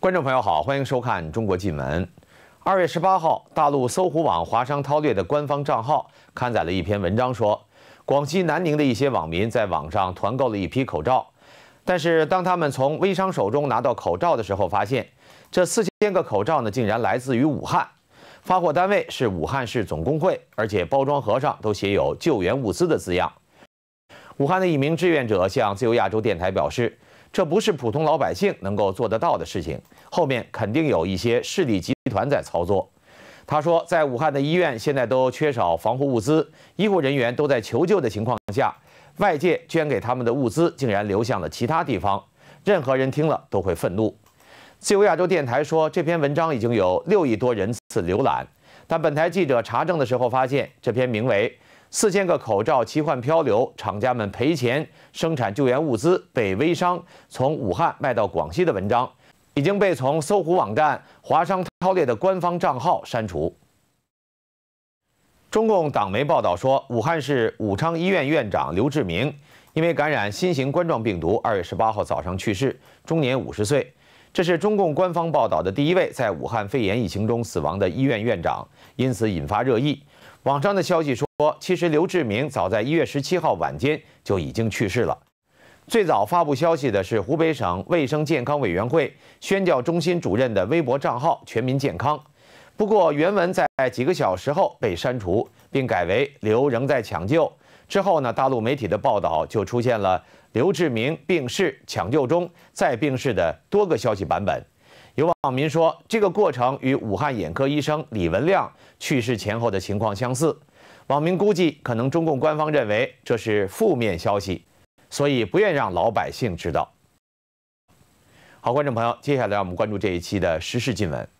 观众朋友好，欢迎收看《中国新闻》。二月十八号，大陆搜狐网“华商韬略”的官方账号刊载了一篇文章，说广西南宁的一些网民在网上团购了一批口罩，但是当他们从微商手中拿到口罩的时候，发现这四千个口罩呢，竟然来自于武汉，发货单位是武汉市总工会，而且包装盒上都写有“救援物资”的字样。武汉的一名志愿者向自由亚洲电台表示。这不是普通老百姓能够做得到的事情，后面肯定有一些势力集团在操作。他说，在武汉的医院现在都缺少防护物资，医护人员都在求救的情况下，外界捐给他们的物资竟然流向了其他地方，任何人听了都会愤怒。自由亚洲电台说，这篇文章已经有六亿多人次浏览，但本台记者查证的时候发现，这篇名为。四千个口罩奇幻漂流，厂家们赔钱生产救援物资被微商从武汉卖到广西的文章，已经被从搜狐网站华商超列的官方账号删除。中共党媒报道说，武汉市武昌医院院长刘志明因为感染新型冠状病毒，二月十八号早上去世，终年五十岁。这是中共官方报道的第一位在武汉肺炎疫情中死亡的医院院长，因此引发热议。网上的消息说，其实刘志明早在一月十七号晚间就已经去世了。最早发布消息的是湖北省卫生健康委员会宣教中心主任的微博账号“全民健康”，不过原文在几个小时后被删除，并改为“刘仍在抢救”。之后呢，大陆媒体的报道就出现了刘志明病逝、抢救中、再病逝的多个消息版本。有网民说，这个过程与武汉眼科医生李文亮去世前后的情况相似。网民估计，可能中共官方认为这是负面消息，所以不愿让老百姓知道。好，观众朋友，接下来让我们关注这一期的时事新闻。